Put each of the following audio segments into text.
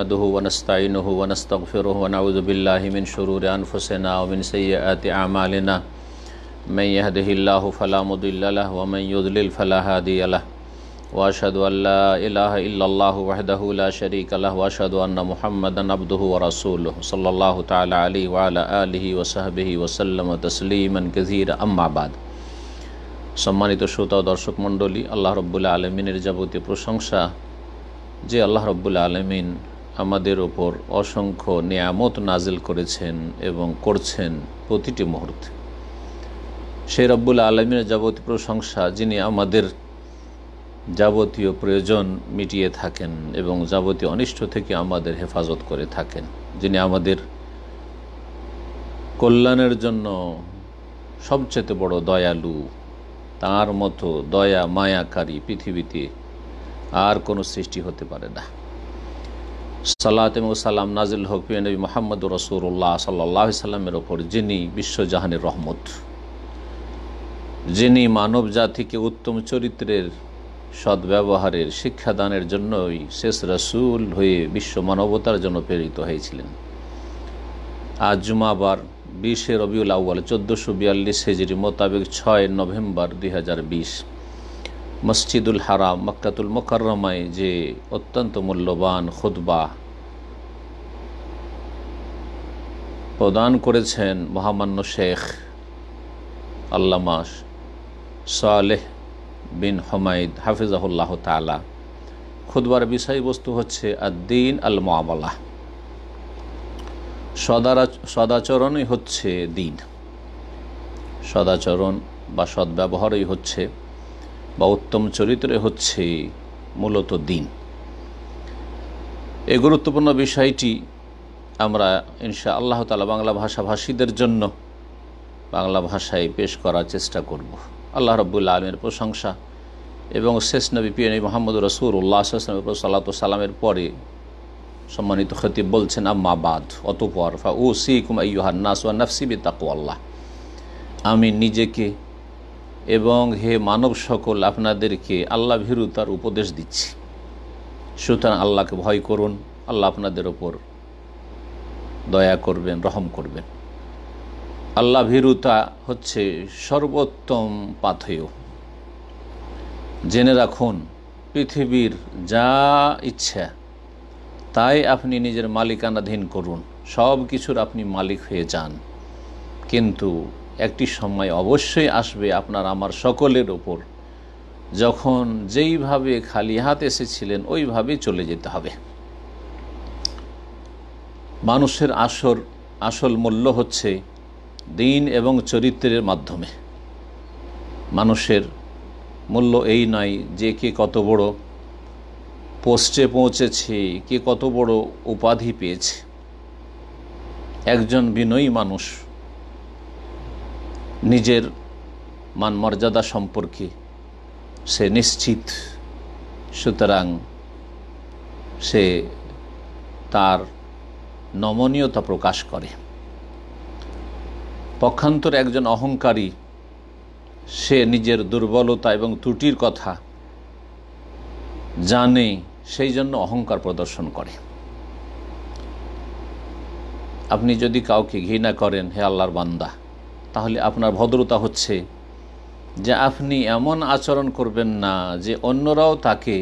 नहमद वनस्तिन वनस्तफ़िर वनाउज़बिल्लिन शरूर अनफसना वमिन सैत आमालना मैं यहदिल्ला फ़लामदिल्ल वमन युदल फ़लाहदी वाशद अल्लाह वहदला शरीक वाशद महमद अब्दू व रसूल सल्ला तली वाली वसहब वसलम तसलीमन कज़ीर अम्माबाद সম্মানিত শ্রোতা ও দর্শক মণ্ডলী আল্লাহ রব্বুল্লা আলমিনের যাবতীয় প্রশংসা যে আল্লাহ রব্বুল্লা আলমিন আমাদের ওপর অসংখ্য নিয়ামত নাজিল করেছেন এবং করছেন প্রতিটি মুহূর্তে সেই রব্বুল আলমীর যাবতীয় প্রশংসা যিনি আমাদের যাবতীয় প্রয়োজন মিটিয়ে থাকেন এবং যাবতীয় অনিষ্ট থেকে আমাদের হেফাজত করে থাকেন যিনি আমাদের কল্যাণের জন্য সবচেয়ে বড় দয়ালু তার মতো দয়া মায়াকারী পৃথিবীতে আর কোনো সৃষ্টি হতে পারে না সাল্লাতম সালাম নাজিল হক নবী মোহাম্মদ রসুল্লাহ সাল্লাহ সাল্লামের ওপর যিনি বিশ্বজাহানের রহমত যিনি মানব জাতিকে উত্তম চরিত্রের সদ্ব্যবহারের শিক্ষাদানের জন্যই শেষ রসুল হয়ে বিশ্ব মানবতার জন্য প্রেরিত হয়েছিলেন আজ জুমাবার বিশে রবিউল আউ্বাল চোদ্দোশো বিয়াল্লিশ হেজির মোতাবেক ছয় নভেম্বর দুই মসজিদুল হারাম মক্কাতুল মোকাররমায় যে অত্যন্ত মূল্যবান খুদ্া প্রদান করেছেন মহামান্য শেখ আল্লামাস সালেহ বিন হমাইদ হাফিজাহুল্লাহ তালা খুদ্বার বিষয়বস্তু হচ্ছে আদ্দিন আল মামলা সদারা সদাচরণই হচ্ছে দিন সদাচরণ বা সদ্ব্যবহারই হচ্ছে বা উত্তম চরিত্রে হচ্ছে মূলত দিন এই গুরুত্বপূর্ণ বিষয়টি আমরা ইনশা আল্লাহ তালা বাংলা ভাষাভাষীদের জন্য বাংলা ভাষায় পেশ করার চেষ্টা করব আল্লাহ রবুল্লা আলমের প্রশংসা এবং শেষ নবী পিএন মোহাম্মদ রসুর উল্লাহ সাল্লা সালামের পরে সম্মানিত খতিব বলছেন আম্মা বাদ অতপর ফা ও সি কুমাই ইউহান নাস ওয়া তাকু আল্লাহ আমি নিজেকে এবং হে মানব সকল আপনাদেরকে আল্লাহ তার উপদেশ দিচ্ছি সুতরাং আল্লাহকে ভয় করুন আল্লাহ আপনাদের ওপর দয়া করবেন রহম করবেন আল্লাহ ভীরুতা হচ্ছে সর্বোত্তম পাথেয় জেনে রাখুন পৃথিবীর যা ইচ্ছা তাই আপনি নিজের মালিকানাধীন করুন সব কিছুর আপনি মালিক হয়ে যান কিন্তু একটি সময় অবশ্যই আসবে আপনার আমার সকলের ওপর যখন যেইভাবে খালি হাত এসেছিলেন ওইভাবে চলে যেতে হবে মানুষের আসর আসল মূল্য হচ্ছে দিন এবং চরিত্রের মাধ্যমে মানুষের মূল্য এই নয় যে কে কত বড় পোস্টে পৌঁছেছে কে কত বড় উপাধি পেয়েছে একজন বিনয়ী মানুষ নিজের মান মর্যাদা সম্পর্কে সে নিশ্চিত সুতরাং সে তার নমনীয়তা প্রকাশ করে পক্ষান্তর একজন অহংকারী সে নিজের দুর্বলতা এবং ত্রুটির কথা জানে সেই জন্য অহংকার প্রদর্শন করে আপনি যদি কাউকে ঘৃণা করেন হে আল্লাহর বান্দা তাহলে আপনার ভদ্রতা হচ্ছে যে আপনি এমন আচরণ করবেন না যে অন্যরাও তাকে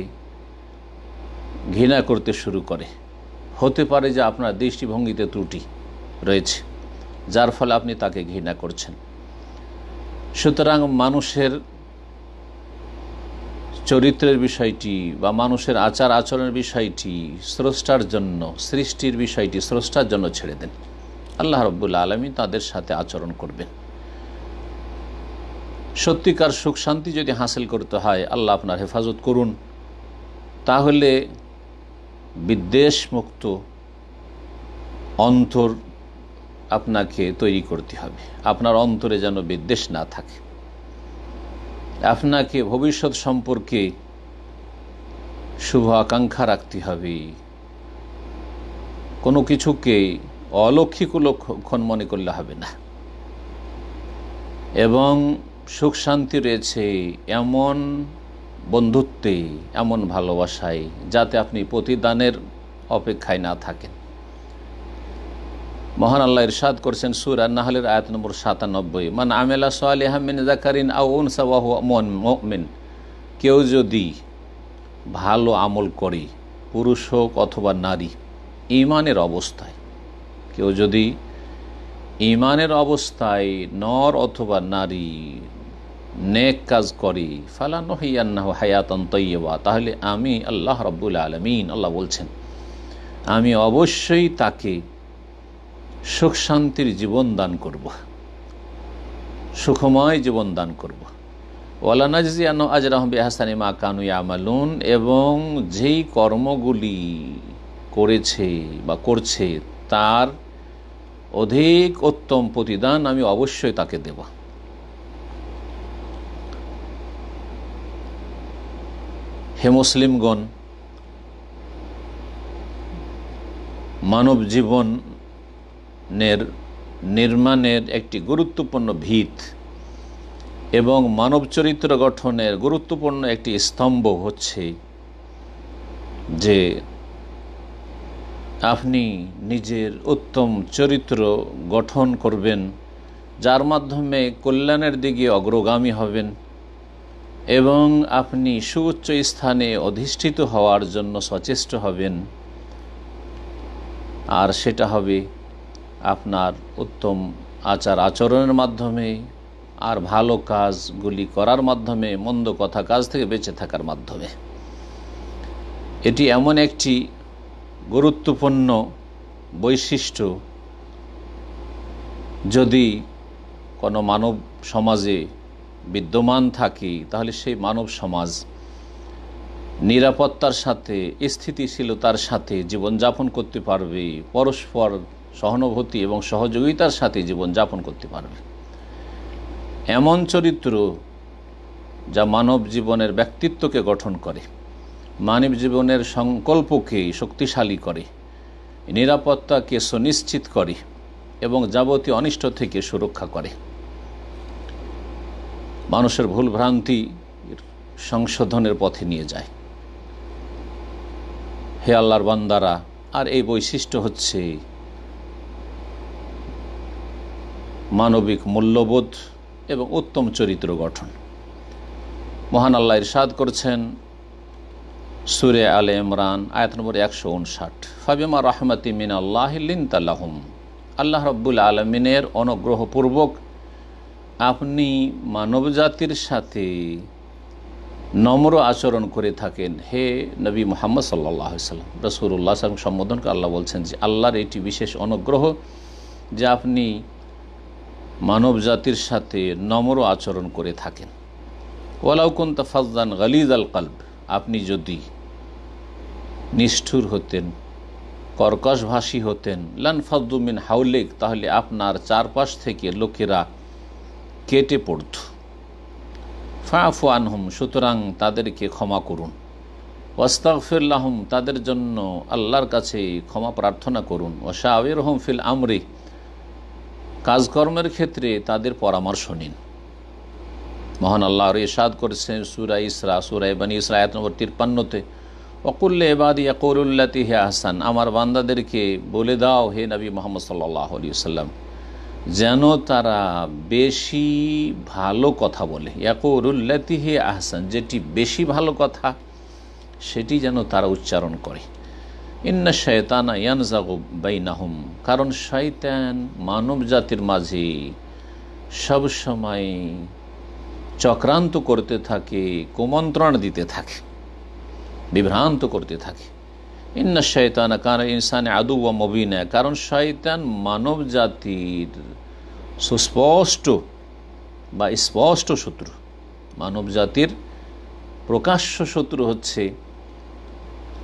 ঘৃণা করতে শুরু করে হতে পারে যে আপনার দৃষ্টিভঙ্গিতে ত্রুটি রয়েছে যার ফলে আপনি তাকে ঘৃণা করছেন সুতরাং মানুষের চরিত্রের বিষয়টি বা মানুষের আচার আচরণের বিষয়টি স্রষ্টার জন্য সৃষ্টির বিষয়টি স্রষ্টার জন্য ছেড়ে দেন আল্লাহ রব্বুল আলমী তাদের সাথে আচরণ করবেন সত্যিকার সুখ শান্তি যদি হাসিল করতে হয় আল্লাহ আপনার হেফাজত করুন তাহলে বিদ্বেষ মুক্ত অন্তর আপনাকে তৈরি করতে হবে আপনার অন্তরে যেন বিদ্বেষ না থাকে আপনাকে ভবিষ্যৎ সম্পর্কে শুভ আকাঙ্ক্ষা রাখতে হবে কোনো কিছুকে অলক্ষিক লক্ষণ মনে করলে হবে না এবং সুখ শান্তি রয়েছে এমন বন্ধুত্বে এমন ভালোবাসায় যাতে আপনি প্রতিদানের অপেক্ষায় না থাকেন মহান আল্লাহ ইরশাদ করছেন আর নাহলের আয়াত নম্বর সাতানব্বই মানে আমেলা সোয়াল হামিন জাকারিন আউন সাবাহ মমিন কেউ যদি ভালো আমল করে পুরুষ হোক অথবা নারী ইমানের অবস্থায় কেউ যদি ইমানের অবস্থায় নর অথবা নারী নেক কাজ করি ফালানো নহিয়ান্না হায়াতন তৈবা তাহলে আমি আল্লাহ রব্বুল আলমিন আল্লাহ বলছেন আমি অবশ্যই তাকে সুখ শান্তির জীবন দান করব সুখময় জীবন দান করব ওয়ালা আজর আজরাহম হাসানি মা কানু আমালুন এবং যেই কর্মগুলি করেছে বা করছে তার অধিক উত্তম প্রতিদান আমি অবশ্যই তাকে দেব হে মুসলিমগণ মানব জীবনের নির্মাণের একটি গুরুত্বপূর্ণ ভিত এবং মানব চরিত্র গঠনের গুরুত্বপূর্ণ একটি স্তম্ভ হচ্ছে যে আপনি নিজের উত্তম চরিত্র গঠন করবেন যার মাধ্যমে কল্যাণের দিকে অগ্রগামী হবেন এবং আপনি সুউচ্চ স্থানে অধিষ্ঠিত হওয়ার জন্য সচেষ্ট হবেন আর সেটা হবে আপনার উত্তম আচার আচরণের মাধ্যমে আর ভালো কাজগুলি করার মাধ্যমে মন্দ কথা কাজ থেকে বেঁচে থাকার মাধ্যমে এটি এমন একটি গুরুত্বপূর্ণ বৈশিষ্ট্য যদি কোনো মানব সমাজে বিদ্যমান থাকি তাহলে সেই মানব সমাজ নিরাপত্তার সাথে স্থিতিশীলতার সাথে জীবনযাপন করতে পারবে পরস্পর সহানুভূতি এবং সহযোগিতার সাথে জীবনযাপন করতে পারবে এমন চরিত্র যা মানব জীবনের ব্যক্তিত্বকে গঠন করে মানব জীবনের সংকল্পকে শক্তিশালী করে নিরাপত্তাকে সুনিশ্চিত করে এবং যাবতীয় অনিষ্ট থেকে সুরক্ষা করে মানুষের ভুল ভ্রান্তি সংশোধনের পথে নিয়ে যায় হে আল্লাহর বান্দারা আর এই বৈশিষ্ট্য হচ্ছে মানবিক মূল্যবোধ এবং উত্তম চরিত্র গঠন মহান আল্লাহ ইরশাদ করছেন সুরে আলে ইমরান আয়াত নম্বর একশো উনষাট ফাবিমা রহমতি মিন আল্লাহিন তাল্লাহম আল্লাহ রব্বুল আলমিনের অনুগ্রহপূর্বক আপনি মানবজাতির সাথে নম্র আচরণ করে থাকেন হে নবী মোহাম্মদ সাল্লাহ সাল্লাম রসুরুল্লাহ সাল্লাম সম্বোধনকে আল্লাহ বলছেন যে আল্লাহর এটি বিশেষ অনুগ্রহ যে আপনি মানব জাতির সাথে নম্র আচরণ করে থাকেন ওয়ালাউকুন্ত ফজদান গালিজ আল কাল্ব আপনি যদি নিষ্ঠুর হতেন কর্কশভাষী হতেন লানফাদ্দুমিন হাউলেক তাহলে আপনার চারপাশ থেকে লোকেরা কেটে পড়ত ফাফু আনহুম সুতরাং তাদেরকে ক্ষমা করুন ওয়াস্তাকফিল্লাহম তাদের জন্য আল্লাহর কাছে ক্ষমা প্রার্থনা করুন ওয়াশাহির হোম ফিল আমরি কাজকর্মের ক্ষেত্রে তাদের পরামর্শ নিন মহান আল্লাহর ইসাদ করেছেন সুরা ইসরা সুরাই বানী ইসরা আয়াত নম্বর তিরপান্নতে অকুল্লে এবাদি আকৌরুল্লাতি হে আহসান আমার বান্দাদেরকে বলে দাও হে নবী মোহাম্মদ সাল্লাহ আলী সাল্লাম যেন তারা বেশি ভালো কথা বলে ইয়াকৌরুল্লাতি হে আহসান যেটি বেশি ভালো কথা সেটি যেন তারা উচ্চারণ করে ইন্না শয়তানা ইয়ানজাগু বাইনাহুম কারণ শয়তান মানব জাতির মাঝে সবসময় চক্রান্ত করতে থাকে কুমন্ত্রণ দিতে থাকে বিভ্রান্ত করতে থাকে ইন্না শয়তান কারণ ইনসানে আদু ও মবিনা কারণ শয়তান মানব জাতির সুস্পষ্ট বা স্পষ্ট শত্রু মানব জাতির প্রকাশ্য শত্রু হচ্ছে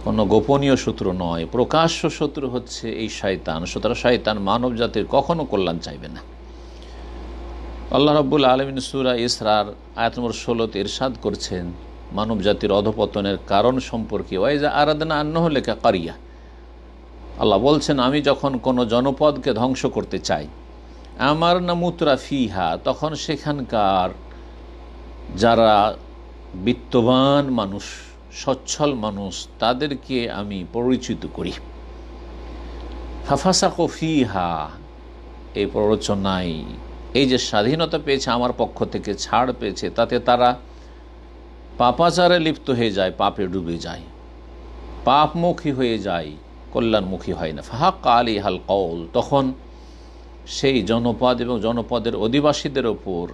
কোনো গোপনীয় শত্রু নয় প্রকাশ্য শত্রু হচ্ছে এই শয়তান সুতরাং শয়তান মানব জাতির কখনো কল্যাণ চাইবে না আল্লাহ রব্বুল আলমিন সুরা ইসরার আয়াত নম্বর ষোলোতে ইরশাদ করছেন মানব জাতির অধপতনের কারণ সম্পর্কে ওয়াইজা আরাধনা আন্ন লেখা কারিয়া আল্লাহ বলছেন আমি যখন কোনো জনপদকে ধ্বংস করতে চাই আমার নামুতরা ফিহা তখন সেখানকার যারা বিত্তবান মানুষ সচ্ছল মানুষ তাদেরকে আমি পরিচিত করি হাফাসা হা এই প্ররোচনায় এই যে স্বাধীনতা পেয়েছে আমার পক্ষ থেকে ছাড় পেয়েছে তাতে তারা পাপাচারে লিপ্ত হয়ে যায় পাপে ডুবে যায় পাপমুখী হয়ে যায় কল্যাণমুখী হয় না ফাহাক আলী হাল কৌল তখন সেই জনপদ এবং জনপদের অধিবাসীদের ওপর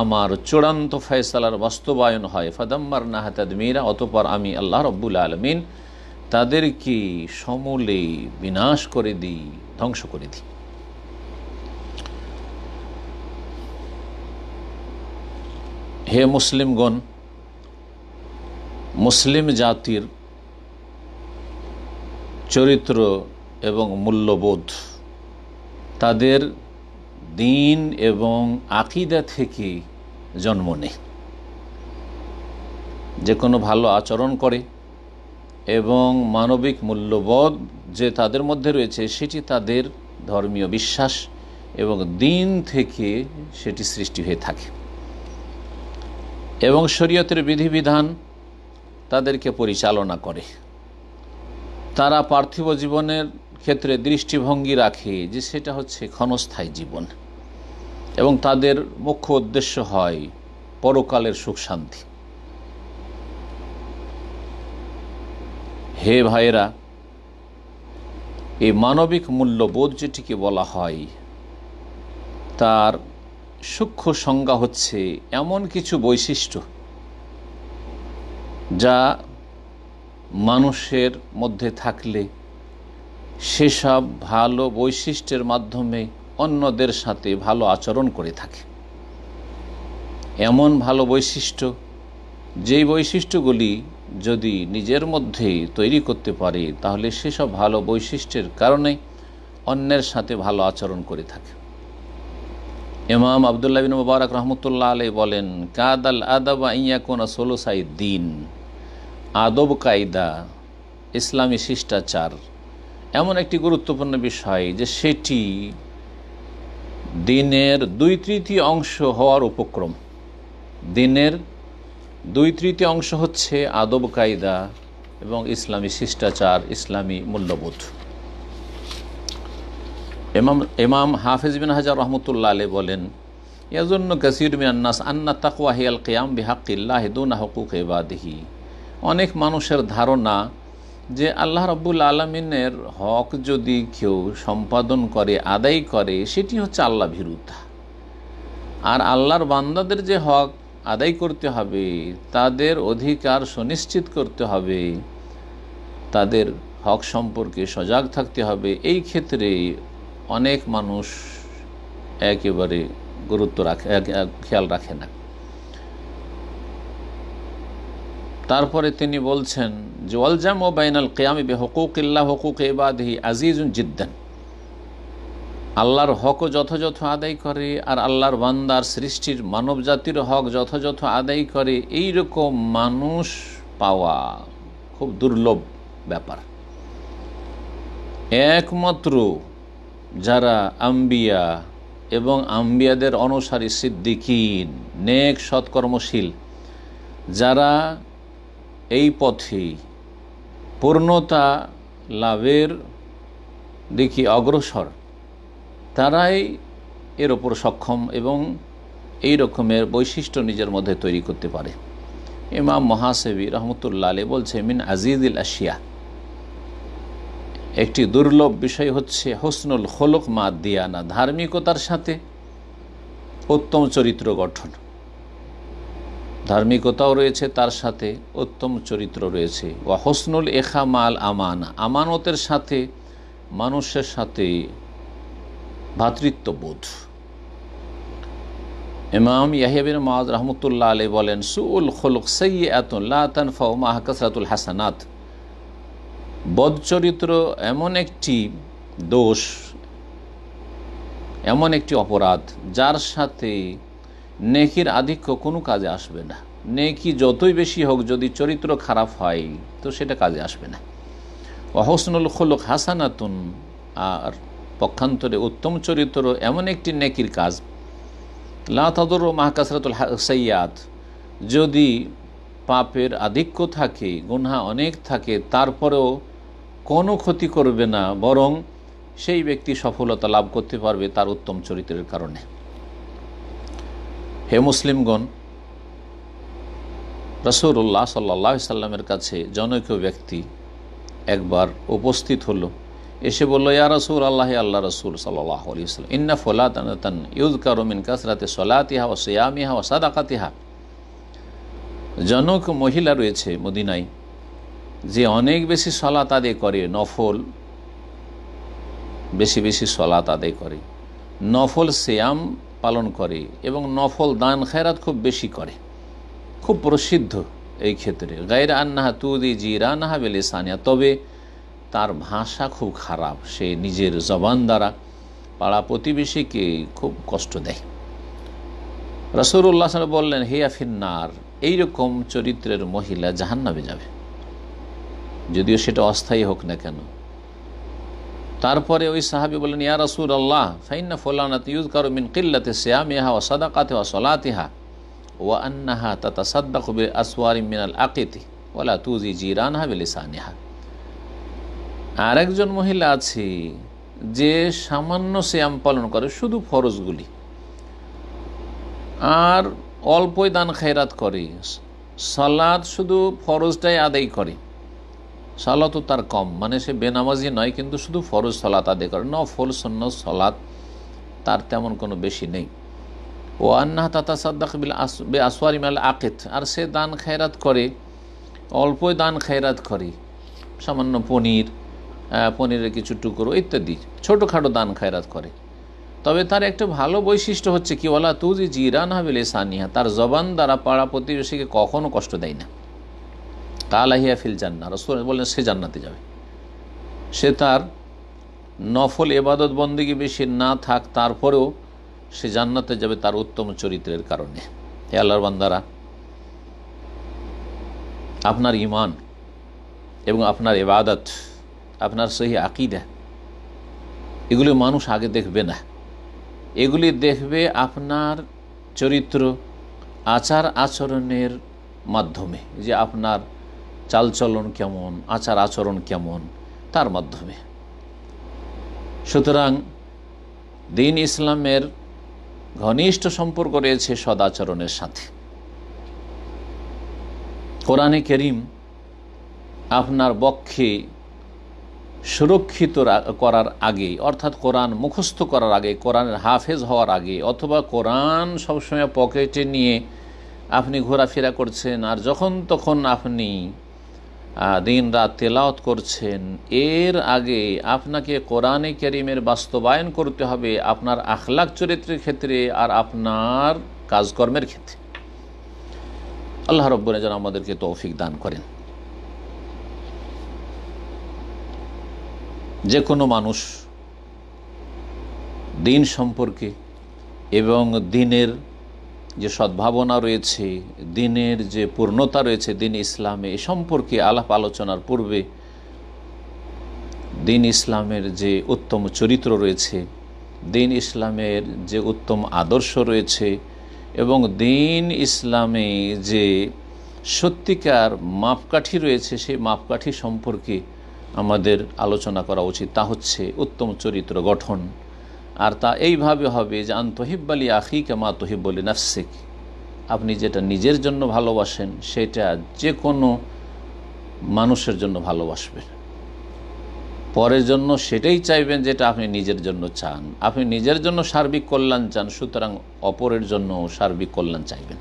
আমার চূড়ান্ত ফয়সালার বাস্তবায়ন হয় ফাদাম্মার নাহাতাদ মীরা অতপর আমি আল্লাহ রব্বুল আলমিন তাদেরকে সমূলে বিনাশ করে দিই ধ্বংস করে দিই হে মুসলিমগণ মুসলিম জাতির চরিত্র এবং মূল্যবোধ তাদের দিন এবং আকিদা থেকে জন্ম নেয় যে কোনো ভালো আচরণ করে এবং মানবিক মূল্যবোধ যে তাদের মধ্যে রয়েছে সেটি তাদের ধর্মীয় বিশ্বাস এবং দিন থেকে সেটি সৃষ্টি হয়ে থাকে এবং শরীয়তের বিধিবিধান তাদেরকে পরিচালনা করে তারা পার্থিব জীবনের ক্ষেত্রে দৃষ্টিভঙ্গি রাখে যে সেটা হচ্ছে ক্ষণস্থায়ী জীবন এবং তাদের মুখ্য উদ্দেশ্য হয় পরকালের সুখ শান্তি হে ভাইরা এই মানবিক মূল্যবোধ যেটিকে বলা হয় তার সূক্ষ্ম সংজ্ঞা হচ্ছে এমন কিছু বৈশিষ্ট্য যা মানুষের মধ্যে থাকলে সেসব ভালো বৈশিষ্ট্যের মাধ্যমে অন্যদের সাথে ভালো আচরণ করে থাকে এমন ভালো বৈশিষ্ট্য যেই বৈশিষ্ট্যগুলি যদি নিজের মধ্যে তৈরি করতে পারে তাহলে সেসব ভালো বৈশিষ্ট্যের কারণে অন্যের সাথে ভালো আচরণ করে থাকে এমাম আবদুল্লাহ বিন মুবারক রহমতুল্লাহ আলী বলেন কাদাল আদাবা ইয়া কোন সোলো দিন আদব কায়দা ইসলামী শিষ্টাচার এমন একটি গুরুত্বপূর্ণ বিষয় যে সেটি দিনের দুই তৃতীয় অংশ হওয়ার উপক্রম দিনের দুই তৃতীয় অংশ হচ্ছে আদব কায়দা এবং ইসলামী শিষ্টাচার ইসলামী মূল্যবোধ এমাম এমাম হাফিজ বিন হাজার রহমতুল্লাহ আলে বলেন ইয়াজন্য কাসির মিয়ান্নাস আন্না তাকওয়াহি আল কেয়াম বিহাকিল্লাহ দুনা হকুক এবাদহি অনেক মানুষের ধারণা যে আল্লাহ রব্বুল আলমিনের হক যদি কেউ সম্পাদন করে আদায় করে সেটি হচ্ছে আল্লাহ ভিরুদ্ধা আর আল্লাহর বান্দাদের যে হক আদায় করতে হবে তাদের অধিকার সুনিশ্চিত করতে হবে তাদের হক সম্পর্কে সজাগ থাকতে হবে এই ক্ষেত্রে অনেক মানুষ একেবারে গুরুত্ব রাখে খেয়াল রাখে না তারপরে তিনি বলছেন যে অলজাম ও বাইনাল কেয়ামি বে হকুকিল্লা হকুক এবাদহি আজিজুন জিদ্দান আল্লাহর হকও যথাযথ আদায় করে আর আল্লাহর বান্দার সৃষ্টির মানব জাতির হক যথাযথ আদায় করে এই রকম মানুষ পাওয়া খুব দুর্লভ ব্যাপার একমাত্র যারা আম্বিয়া এবং আম্বিয়াদের অনুসারী সিদ্দিকিন নেক সৎকর্মশীল যারা এই পথেই পূর্ণতা লাভের দেখি অগ্রসর তারাই এর ওপর সক্ষম এবং এই রকমের বৈশিষ্ট্য নিজের মধ্যে তৈরি করতে পারে ইমাম মহাসেবী রহমতুল্লা আলী বলছে মিন আজিদুল আশিয়া একটি দুর্লভ বিষয় হচ্ছে হোসনুল মা মাদিয়ানা ধার্মিকতার সাথে উত্তম চরিত্র গঠন ধার্মিকতাও রয়েছে তার সাথে উত্তম চরিত্র রয়েছে ওয়া হসনুল এখা মাল আমান আমানতের সাথে মানুষের সাথে ভ্রাতৃত্ববোধ ইমাম ইয়াহিবিন মাজ রহমতুল্লাহ আলী বলেন সুউল খোলক সৈয়াতুল্লাহ হাসানাত বদ হাসানাত এমন একটি দোষ এমন একটি অপরাধ যার সাথে নেকির আধিক্য কোনো কাজে আসবে না নেকি যতই বেশি হোক যদি চরিত্র খারাপ হয় তো সেটা কাজে আসবে না অহসনুল খোলক হাসানাতুন আর পক্ষান্তরে উত্তম চরিত্র এমন একটি নেকির কাজ ও মাহকাসরাতুল সৈয়াদ যদি পাপের আধিক্য থাকে গুনহা অনেক থাকে তারপরেও কোনো ক্ষতি করবে না বরং সেই ব্যক্তি সফলতা লাভ করতে পারবে তার উত্তম চরিত্রের কারণে হে মুসলিমগণ রসুল্লাহ সাল্লা সাল্লামের কাছে জনৈক ব্যক্তি একবার উপস্থিত হলো এসে বলল ইয়া রসুল আল্লাহ আল্লাহ রসুল সাল্লাহ আলী সাল্লাম ইন্না ফোলাতন ইউজ কারমিন কাসরাতে সলাতিহা ও সিয়ামিহা ও সাদাকাতিহা জনক মহিলা রয়েছে মদিনায় যে অনেক বেশি সলাত আদায় করে নফল বেশি বেশি সলাত আদায় করে নফল সিয়াম পালন করে এবং নফল দান খেরাত খুব বেশি করে খুব প্রসিদ্ধ এই ক্ষেত্রে গায়ের আন্নাহা তুদি জিরা নাহা বেলিসানিয়া তবে তার ভাষা খুব খারাপ সে নিজের জবান দ্বারা পাড়া প্রতিবেশীকে খুব কষ্ট দেয় রসুরুল্লাহ বললেন হে আফিন্নার এইরকম চরিত্রের মহিলা জাহান্নাবে যাবে যদিও সেটা অস্থায়ী হোক না কেন তারপরে ওই সাহাবি বললেন ইয়া রাসুল আল্লাহ ফাইনা ফোলানা ইউজ কারো মিন কিল্লাতে শ্যাম ইহা ও সাদাকাতে ও সলাতিহা ও আন্নাহা তাতা সাদ্দা কবির আসওয়ারি মিনাল আকিতি ওলা তুজি জিরানহা আর আরেকজন মহিলা আছে যে সামান্য শ্যাম পালন করে শুধু ফরজগুলি আর অল্পই দান খেরাত করে সালাদ শুধু ফরজটাই আদায় করে সালাত তার কম মানে সে বেনামাজি নয় কিন্তু শুধু ফরজ সলাত আদায় করে নফল সন্ন্য সলাত তার তেমন কোনো বেশি নেই ও আন্না তাতা সাদ্দাক বিল আস বে মাল আকেত আর সে দান খায়রাত করে অল্পই দান খায়রাত করে সামান্য পনির পনিরের কিছু টুকরো ইত্যাদি ছোটোখাটো দান খায়রাত করে তবে তার একটা ভালো বৈশিষ্ট্য হচ্ছে কি ওলা তুজি জিরান হাবিল সানিহা তার জবান দ্বারা পাড়া প্রতিবেশীকে কখনও কষ্ট দেয় না আলাহিয়া ফিল জান্না রসুল বললেন সে জান্নাতে যাবে সে তার নফল এবাদত বন্দিকে বেশি না থাক তারপরেও সে জান্নাতে যাবে তার উত্তম চরিত্রের কারণে হে আল্লাহর বান্দারা আপনার ইমান এবং আপনার এবাদত আপনার সহি আকিদা এগুলি মানুষ আগে দেখবে না এগুলি দেখবে আপনার চরিত্র আচার আচরণের মাধ্যমে যে আপনার চালচলন কেমন আচার আচরণ কেমন তার মাধ্যমে সুতরাং দিন ইসলামের ঘনিষ্ঠ সম্পর্ক রয়েছে সদাচরণের সাথে কোরআনে করিম আপনার বক্ষে সুরক্ষিত করার আগে অর্থাৎ কোরআন মুখস্থ করার আগে কোরআনের হাফেজ হওয়ার আগে অথবা কোরআন সবসময় পকেটে নিয়ে আপনি ঘোরাফেরা করছেন আর যখন তখন আপনি দিন রাত তেলাওত করছেন এর আগে আপনাকে কোরআনে ক্যারিমের বাস্তবায়ন করতে হবে আপনার আখলাক চরিত্রের ক্ষেত্রে আর আপনার কাজকর্মের ক্ষেত্রে আল্লাহ রব্বরে যেন আমাদেরকে তৌফিক দান করেন যে কোনো মানুষ দিন সম্পর্কে এবং দিনের যে সদ্ভাবনা রয়েছে দিনের যে পূর্ণতা রয়েছে দিন ইসলামে এ সম্পর্কে আলাপ আলোচনার পূর্বে দিন ইসলামের যে উত্তম চরিত্র রয়েছে দিন ইসলামের যে উত্তম আদর্শ রয়েছে এবং দিন ইসলামে যে সত্যিকার মাপকাঠি রয়েছে সেই মাপকাঠি সম্পর্কে আমাদের আলোচনা করা উচিত তা হচ্ছে উত্তম চরিত্র গঠন আর তা এইভাবে হবে যে আন্তহিব্বালি আখি কেমা তহিব্বলি নাফসিক আপনি যেটা নিজের জন্য ভালোবাসেন সেটা যে কোনো মানুষের জন্য ভালোবাসবেন পরের জন্য সেটাই চাইবেন যেটা আপনি নিজের জন্য চান আপনি নিজের জন্য সার্বিক কল্যাণ চান সুতরাং অপরের জন্য সার্বিক কল্যাণ চাইবেন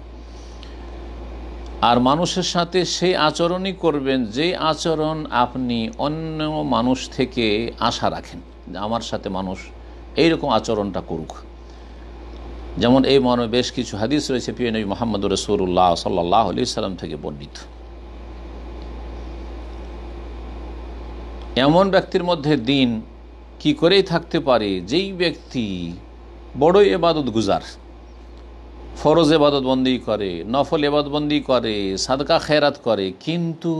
আর মানুষের সাথে সেই আচরণই করবেন যে আচরণ আপনি অন্য মানুষ থেকে আশা রাখেন আমার সাথে মানুষ এইরকম আচরণটা করুক যেমন এই মর্মে বেশ কিছু হাদিস রয়েছে পিএন মোহাম্মদ রসুল্লাহ সাল্লাহ আলি সাল্লাম থেকে বর্ণিত এমন ব্যক্তির মধ্যে দিন কি করেই থাকতে পারে যেই ব্যক্তি বড়ই এবাদত গুজার ফরজ এবাদতবন্দি করে নফল এবাদবন্দি করে সাদকা খেরাত করে কিন্তু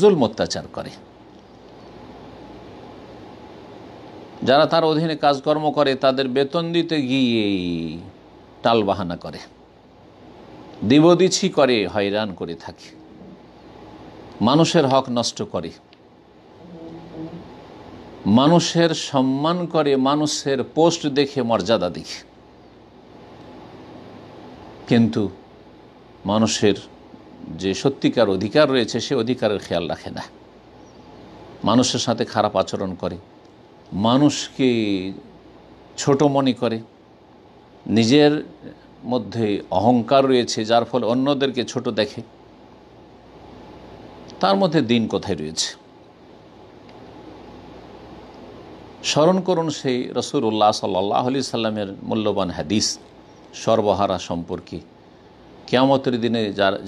জুল অত্যাচার করে যারা তার অধীনে কাজকর্ম করে তাদের বেতন দিতে গিয়ে টালবাহানা করে দিবদিছি করে হয়রান করে থাকে মানুষের হক নষ্ট করে মানুষের সম্মান করে মানুষের পোস্ট দেখে মর্যাদা দেখে কিন্তু মানুষের যে সত্যিকার অধিকার রয়েছে সে অধিকারের খেয়াল রাখে না মানুষের সাথে খারাপ আচরণ করে মানুষকে ছোট মনে করে নিজের মধ্যে অহংকার রয়েছে যার ফলে অন্যদেরকে ছোট দেখে তার মধ্যে দিন কোথায় রয়েছে স্মরণ করুন সেই রসুল্লাহ সাল্লাহ আলি সাল্লামের মূল্যবান হাদিস সর্বহারা সম্পর্কে কেয়ামতের দিনে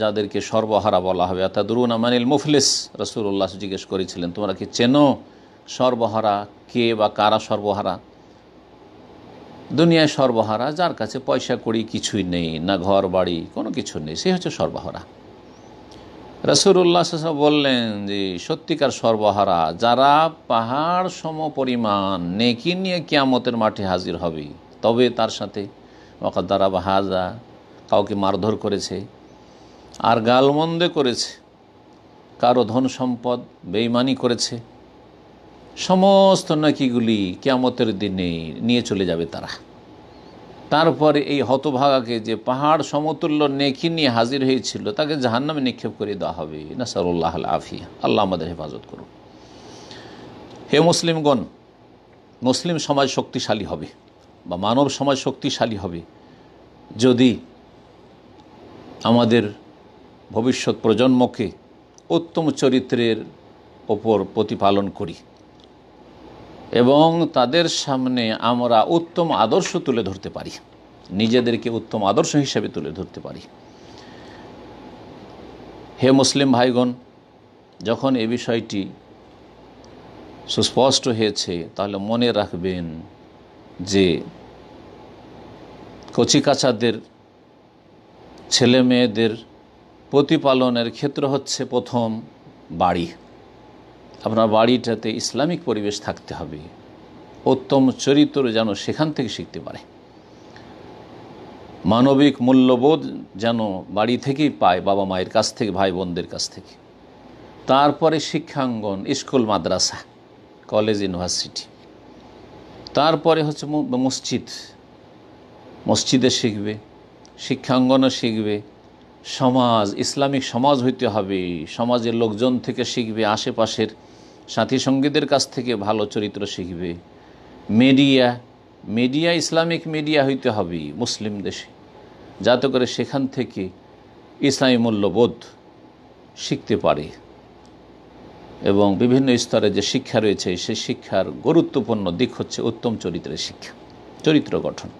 যাদেরকে সর্বহারা বলা হবে অর্থাৎ দুরুন আমানিল মুফলিস রসুল্লাহ জিজ্ঞেস করেছিলেন তোমরা কি চেনো সর্বহারা কে বা কারা সর্বহারা দুনিয়ায় সর্বহারা যার কাছে পয়সা করি কিছুই নেই না ঘর বাড়ি কোনো কিছু নেই সে হচ্ছে সর্বহারা রসুরুল্লাহ সাহা বললেন যে সত্যিকার সর্বহারা যারা পাহাড় সম পরিমাণ নেকি নিয়ে কিয়ামতের মাঠে হাজির হবে তবে তার সাথে দ্বারা বা হাজা কাউকে মারধর করেছে আর গালমন্দে করেছে কারো ধন সম্পদ বেইমানি করেছে সমস্ত নাকিগুলি কেয়ামতের দিনে নিয়ে চলে যাবে তারা তারপরে এই হতভাগাকে যে পাহাড় সমতুল্য নেকি নিয়ে হাজির হয়েছিল তাকে জাহান্নামে নিক্ষেপ করে দেওয়া হবে না সরল্লাহ আফিয়া আল্লাহ আমাদের হেফাজত করুন হে মুসলিমগণ মুসলিম সমাজ শক্তিশালী হবে বা মানব সমাজ শক্তিশালী হবে যদি আমাদের ভবিষ্যৎ প্রজন্মকে উত্তম চরিত্রের ওপর প্রতিপালন করি এবং তাদের সামনে আমরা উত্তম আদর্শ তুলে ধরতে পারি নিজেদেরকে উত্তম আদর্শ হিসেবে তুলে ধরতে পারি হে মুসলিম ভাইগণ যখন এ বিষয়টি সুস্পষ্ট হয়েছে তাহলে মনে রাখবেন যে কচিকাচাদের ছেলে মেয়েদের প্রতিপালনের ক্ষেত্র হচ্ছে প্রথম বাড়ি আপনার বাড়িটাতে ইসলামিক পরিবেশ থাকতে হবে উত্তম চরিত্র যেন সেখান থেকে শিখতে পারে মানবিক মূল্যবোধ যেন বাড়ি থেকেই পায় বাবা মায়ের কাছ থেকে ভাই বোনদের কাছ থেকে তারপরে শিক্ষাঙ্গন স্কুল মাদ্রাসা কলেজ ইউনিভার্সিটি তারপরে হচ্ছে মসজিদ মসজিদে শিখবে শিক্ষাঙ্গনও শিখবে সমাজ ইসলামিক সমাজ হইতে হবে সমাজের লোকজন থেকে শিখবে আশেপাশের সাথী সঙ্গীদের কাছ থেকে ভালো চরিত্র শিখবে মিডিয়া মিডিয়া ইসলামিক মিডিয়া হইতে হবে মুসলিম দেশে যাতে করে সেখান থেকে ইসলামী মূল্যবোধ শিখতে পারে এবং বিভিন্ন স্তরে যে শিক্ষা রয়েছে সেই শিক্ষার গুরুত্বপূর্ণ দিক হচ্ছে উত্তম চরিত্রের শিক্ষা চরিত্র গঠন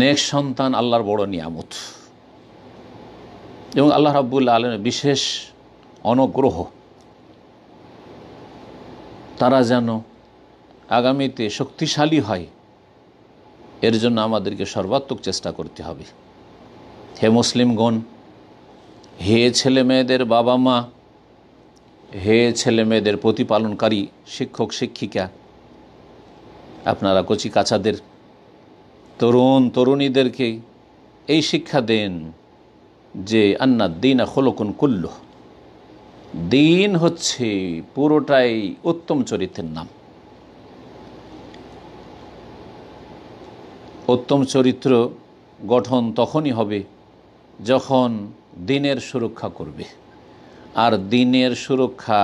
নেক সন্তান আল্লাহর বড় নিয়ামত এবং আল্লাহ রাবুল্লা আলমের বিশেষ অনুগ্রহ তারা যেন আগামীতে শক্তিশালী হয় এর জন্য আমাদেরকে সর্বাত্মক চেষ্টা করতে হবে হে মুসলিমগণ হে ছেলে মেয়েদের বাবা মা হে ছেলে মেয়েদের প্রতিপালনকারী শিক্ষক শিক্ষিকা আপনারা কচি কাচাদের তরুণ তরুণীদেরকে এই শিক্ষা দেন যে আন্নাদ্দিন খোলকুন কুল্লো দিন হচ্ছে পুরোটাই উত্তম চরিত্রের নাম উত্তম চরিত্র গঠন তখনই হবে যখন দিনের সুরক্ষা করবে আর দিনের সুরক্ষা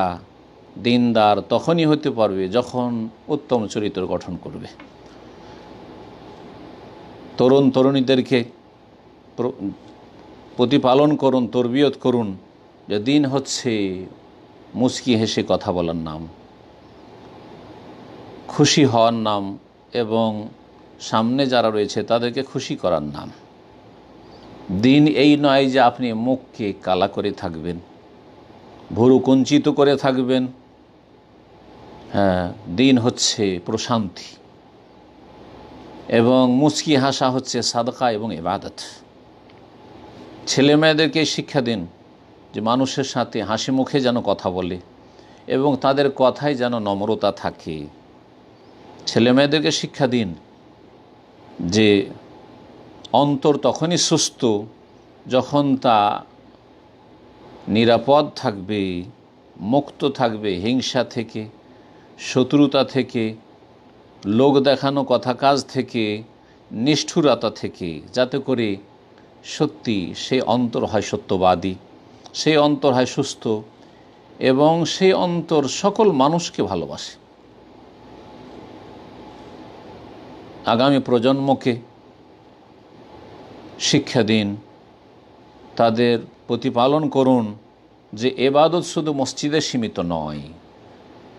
দিনদার তখনই হতে পারবে যখন উত্তম চরিত্র গঠন করবে তরুণ তরুণীদেরকে প্রতিপালন করুন তরবিয়ত করুন যে দিন হচ্ছে মুসকি হেসে কথা বলার নাম খুশি হওয়ার নাম এবং সামনে যারা রয়েছে তাদেরকে খুশি করার নাম দিন এই নয় যে আপনি মুখকে কালা করে থাকবেন ভুরু কুঞ্চিত করে থাকবেন হ্যাঁ দিন হচ্ছে প্রশান্তি এবং মুসকি হাসা হচ্ছে সাদকা এবং ইবাদত ছেলে মেয়েদেরকে শিক্ষা দিন যে মানুষের সাথে হাসি মুখে যেন কথা বলে এবং তাদের কথায় যেন নম্রতা থাকে ছেলে মেয়েদেরকে শিক্ষা দিন যে অন্তর তখনই সুস্থ যখন তা নিরাপদ থাকবে মুক্ত থাকবে হিংসা থেকে শত্রুতা থেকে লোক দেখানো কথা কাজ থেকে নিষ্ঠুরতা থেকে যাতে করে সত্যি সে অন্তর হয় সত্যবাদী সেই অন্তর হয় সুস্থ এবং সেই অন্তর সকল মানুষকে ভালোবাসে আগামী প্রজন্মকে শিক্ষা দিন তাদের প্রতিপালন করুন যে এবাদত শুধু মসজিদে সীমিত নয়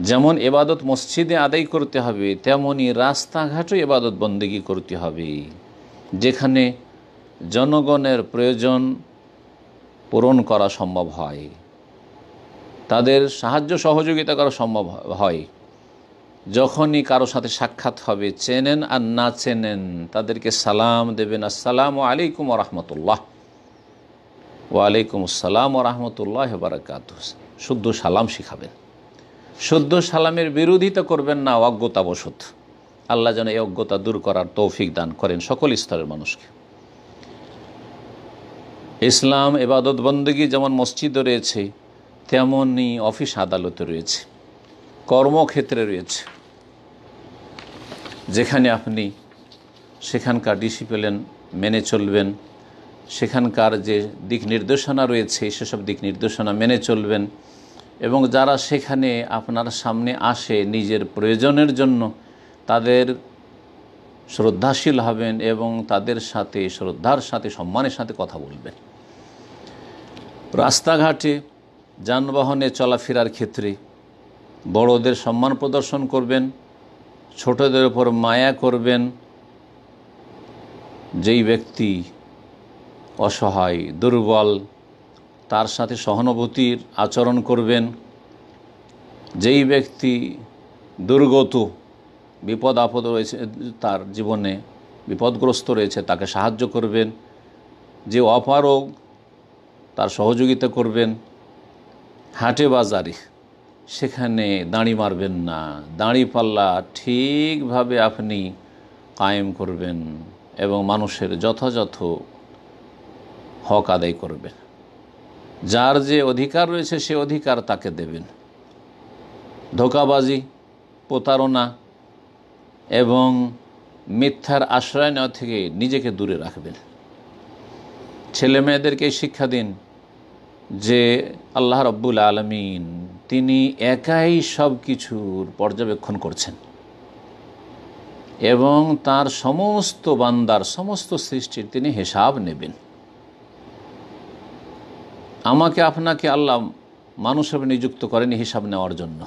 যেমন এবাদত মসজিদে আদায় করতে হবে তেমনই রাস্তাঘাটও এবাদত বন্দেগী করতে হবে যেখানে জনগণের প্রয়োজন পূরণ করা সম্ভব হয় তাদের সাহায্য সহযোগিতা করা সম্ভব হয় যখনই কারো সাথে সাক্ষাৎ হবে চেনেন আর না চেনেন তাদেরকে সালাম দেবেন আসসালাম আলাইকুম রহমতুল্লাহ ওয়ালাইকুম আসসালাম রহমতুল্লাহ বারাকাত শুদ্ধ সালাম শিখাবেন শুদ্ধ সালামের বিরোধিতা করবেন না অজ্ঞতাবশত আল্লাহ যেন এই অজ্ঞতা দূর করার তৌফিক দান করেন সকল স্তরের মানুষকে ইসলাম এবাদত বন্দগী যেমন মসজিদও রয়েছে তেমনই অফিস আদালতে রয়েছে কর্মক্ষেত্রে রয়েছে যেখানে আপনি সেখানকার ডিসিপ্লিন মেনে চলবেন সেখানকার যে দিক নির্দেশনা রয়েছে সেসব দিক নির্দেশনা মেনে চলবেন এবং যারা সেখানে আপনার সামনে আসে নিজের প্রয়োজনের জন্য তাদের শ্রদ্ধাশীল হবেন এবং তাদের সাথে শ্রদ্ধার সাথে সম্মানের সাথে কথা বলবেন রাস্তাঘাটে যানবাহনে চলাফেরার ক্ষেত্রে বড়দের সম্মান প্রদর্শন করবেন ছোটদের ওপর মায়া করবেন যেই ব্যক্তি অসহায় দুর্বল তার সাথে সহানুভূতির আচরণ করবেন যেই ব্যক্তি দুর্গত বিপদ আপদ রয়েছে তার জীবনে বিপদগ্রস্ত রয়েছে তাকে সাহায্য করবেন যে অপারগ তার সহযোগিতা করবেন হাটে বাজারে সেখানে দাঁড়ি মারবেন না দাঁড়ি পাল্লা ঠিকভাবে আপনি কায়েম করবেন এবং মানুষের যথাযথ হক আদায় করবেন যার যে অধিকার রয়েছে সে অধিকার তাকে দেবেন ধোকাবাজি প্রতারণা এবং মিথ্যার আশ্রয় নেওয়া থেকে নিজেকে দূরে রাখবেন ছেলে মেয়েদেরকে শিক্ষা দিন যে আল্লাহ রব্বুল আলমিন তিনি একাই সব কিছুর পর্যবেক্ষণ করছেন এবং তার সমস্ত বান্দার সমস্ত সৃষ্টির তিনি হিসাব নেবেন আমাকে আপনাকে আল্লাহ মানুষ হবে নিযুক্ত করেনি হিসাব নেওয়ার জন্য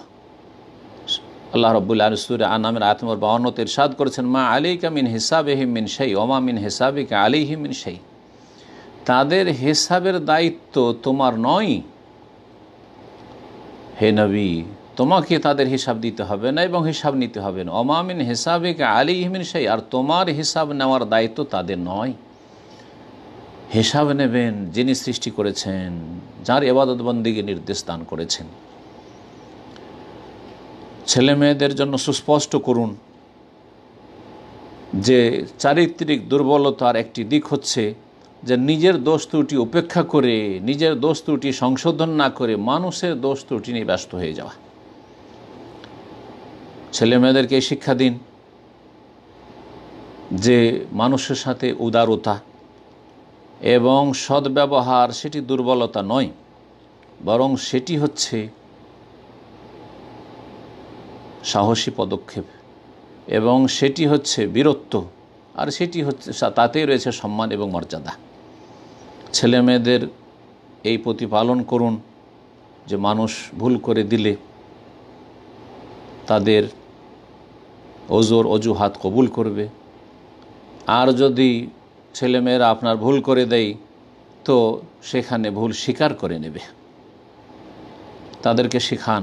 আল্লাহ রব্বুল আলসুর আনামের আত্মর বাহান্ন সাদ করেছেন মা আলী কামিন হিসাব মিন সেই ওমামিন হিসাবে হিসাবিকা আলী হিমিন সেই তাদের হিসাবের দায়িত্ব তোমার নয় হে নবী তোমাকে তাদের হিসাব দিতে হবে না এবং হিসাব নিতে হবে না অমামিন হিসাবে আলী ইহমিন সেই আর তোমার হিসাব নেওয়ার দায়িত্ব তাদের নয় হিসাব নেবেন যিনি সৃষ্টি করেছেন যার এবাদতবন্দিকে নির্দেশ দান করেছেন ছেলে মেয়েদের জন্য সুস্পষ্ট করুন যে চারিত্রিক দুর্বলতার একটি দিক হচ্ছে যে নিজের দোষ ত্রুটি উপেক্ষা করে নিজের দোষ ত্রুটি সংশোধন না করে মানুষের দোষ ত্রুটি নিয়ে ব্যস্ত হয়ে যাওয়া মেয়েদেরকে শিক্ষা দিন যে মানুষের সাথে উদারতা এবং সদ্ব্যবহার সেটি দুর্বলতা নয় বরং সেটি হচ্ছে সাহসী পদক্ষেপ এবং সেটি হচ্ছে বীরত্ব আর সেটি হচ্ছে তাতেই রয়েছে সম্মান এবং মর্যাদা ছেলে মেয়েদের এই প্রতিপালন করুন যে মানুষ ভুল করে দিলে তাদের ওজোর অজুহাত কবুল করবে আর যদি ছেলেমেয়েরা আপনার ভুল করে দেয় তো সেখানে ভুল স্বীকার করে নেবে তাদেরকে শেখান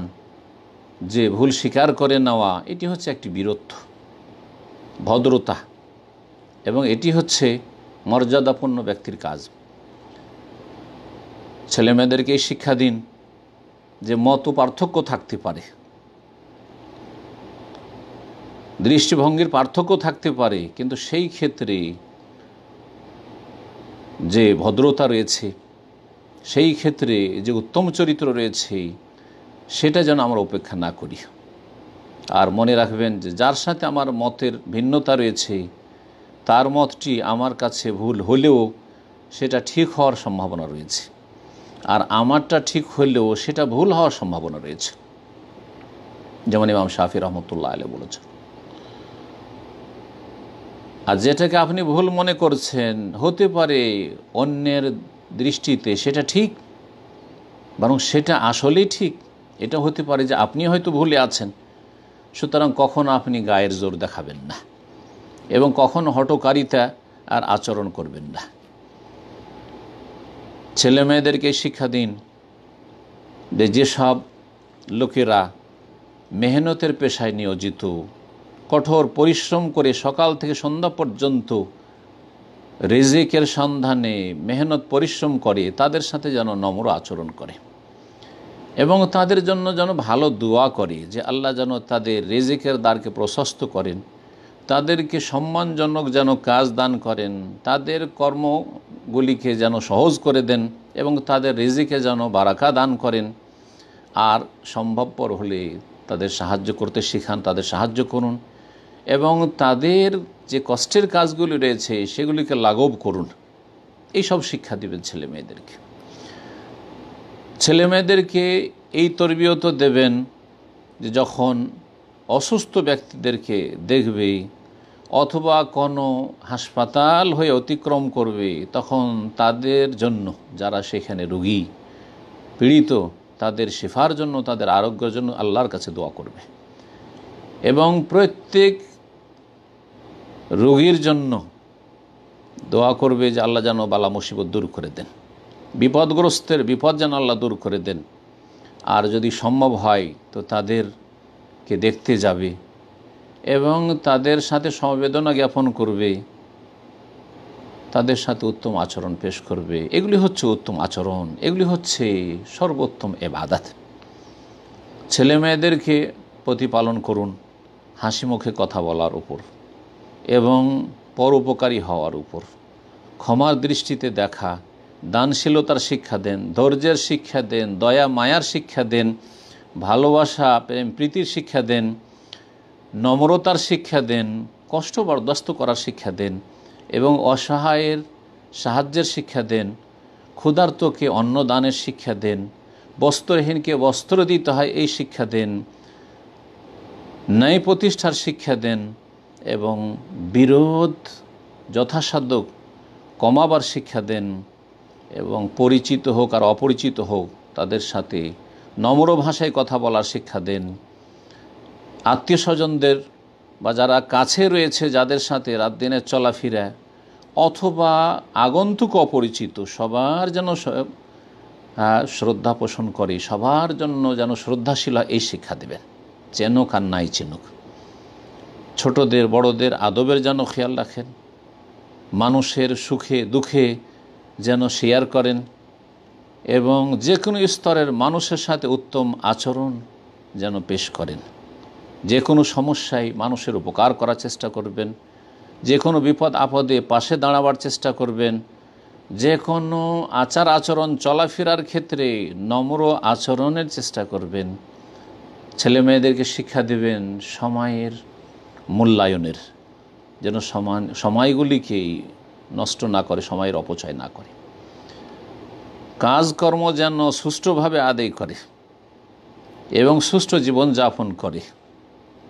যে ভুল স্বীকার করে নেওয়া এটি হচ্ছে একটি বীরত্ব ভদ্রতা এবং এটি হচ্ছে মর্যাদাপূর্ণ ব্যক্তির কাজ ছেলেমেয়েদেরকে শিক্ষা দিন যে মত পার্থক্য থাকতে পারে দৃষ্টিভঙ্গির পার্থক্য থাকতে পারে কিন্তু সেই ক্ষেত্রে যে ভদ্রতা রয়েছে সেই ক্ষেত্রে যে উত্তম চরিত্র রয়েছে সেটা যেন আমরা উপেক্ষা না করি আর মনে রাখবেন যে যার সাথে আমার মতের ভিন্নতা রয়েছে তার মতটি আমার কাছে ভুল হলেও সেটা ঠিক হওয়ার সম্ভাবনা রয়েছে আর আমারটা ঠিক হইলেও সেটা ভুল হওয়ার সম্ভাবনা রয়েছে যেমন ইমাম শাফি রহমতুল্লাহ আলী বলেছেন আর যেটাকে আপনি ভুল মনে করছেন হতে পারে অন্যের দৃষ্টিতে সেটা ঠিক বরং সেটা আসলেই ঠিক এটা হতে পারে যে আপনি হয়তো ভুলে আছেন সুতরাং কখন আপনি গায়ের জোর দেখাবেন না এবং কখন হটকারিতা আর আচরণ করবেন না ছেলে মেয়েদেরকে শিক্ষা দিন যে যেসব লোকেরা মেহনতের পেশায় নিয়োজিত কঠোর পরিশ্রম করে সকাল থেকে সন্ধ্যা পর্যন্ত রেজেকের সন্ধানে মেহনত পরিশ্রম করে তাদের সাথে যেন নম্র আচরণ করে এবং তাদের জন্য যেন ভালো দোয়া করে যে আল্লাহ যেন তাদের রেজেকের দ্বারকে প্রশস্ত করেন তাদেরকে সম্মানজনক যেন কাজ দান করেন তাদের কর্মগুলিকে যেন সহজ করে দেন এবং তাদের রেজিকে যেন বারাকা দান করেন আর সম্ভবপর হলে তাদের সাহায্য করতে শেখান তাদের সাহায্য করুন এবং তাদের যে কষ্টের কাজগুলি রয়েছে সেগুলিকে লাঘব করুন এই সব শিক্ষা দেবেন ছেলে মেয়েদেরকে ছেলে মেয়েদেরকে এই তরবিয়ত দেবেন যে যখন অসুস্থ ব্যক্তিদেরকে দেখবে অথবা কোনো হাসপাতাল হয়ে অতিক্রম করবে তখন তাদের জন্য যারা সেখানে রুগী পীড়িত তাদের শেফার জন্য তাদের আরোগ্যের জন্য আল্লাহর কাছে দোয়া করবে এবং প্রত্যেক রোগীর জন্য দোয়া করবে যে আল্লাহ যেন বালা মুসিবত দূর করে দেন বিপদগ্রস্তের বিপদ যেন আল্লাহ দূর করে দেন আর যদি সম্ভব হয় তো তাদেরকে দেখতে যাবে এবং তাদের সাথে সমবেদনা জ্ঞাপন করবে তাদের সাথে উত্তম আচরণ পেশ করবে এগুলি হচ্ছে উত্তম আচরণ এগুলি হচ্ছে সর্বোত্তম এবাদাত ছেলে মেয়েদেরকে প্রতিপালন করুন হাসি মুখে কথা বলার উপর এবং পরোপকারী হওয়ার উপর ক্ষমার দৃষ্টিতে দেখা দানশীলতার শিক্ষা দেন ধৈর্যের শিক্ষা দেন দয়া মায়ার শিক্ষা দেন ভালোবাসা প্রেম প্রীতির শিক্ষা দেন নম্রতার শিক্ষা দেন কষ্ট বরদাস্ত করার শিক্ষা দেন এবং অসহায়ের সাহায্যের শিক্ষা দেন ক্ষুধার্তকে অন্নদানের শিক্ষা দেন বস্ত্রহীনকে বস্ত্র দিতে হয় এই শিক্ষা দেন ন্যায় প্রতিষ্ঠার শিক্ষা দেন এবং বিরোধ যথাসাধ্য কমাবার শিক্ষা দেন এবং পরিচিত হোক আর অপরিচিত হোক তাদের সাথে নম্র ভাষায় কথা বলার শিক্ষা দেন আত্মীয় স্বজনদের বা যারা কাছে রয়েছে যাদের সাথে রাত দিনের চলাফেরা অথবা আগন্তুক অপরিচিত সবার যেন শ্রদ্ধা পোষণ করে সবার জন্য যেন শ্রদ্ধাশীলা এই শিক্ষা দেবেন চেনুক আর নাই চিনুক ছোটদের বড়দের আদবের যেন খেয়াল রাখেন মানুষের সুখে দুঃখে যেন শেয়ার করেন এবং যে কোনো স্তরের মানুষের সাথে উত্তম আচরণ যেন পেশ করেন যে কোনো সমস্যায় মানুষের উপকার করার চেষ্টা করবেন যে কোনো বিপদ আপদে পাশে দাঁড়াবার চেষ্টা করবেন যে কোনো আচার আচরণ চলাফেরার ক্ষেত্রে নম্র আচরণের চেষ্টা করবেন ছেলে মেয়েদেরকে শিক্ষা দেবেন সময়ের মূল্যায়নের যেন সমান সময়গুলিকে নষ্ট না করে সময়ের অপচয় না করে কাজকর্ম যেন সুষ্ঠুভাবে আদায় করে এবং সুষ্ঠু জীবনযাপন করে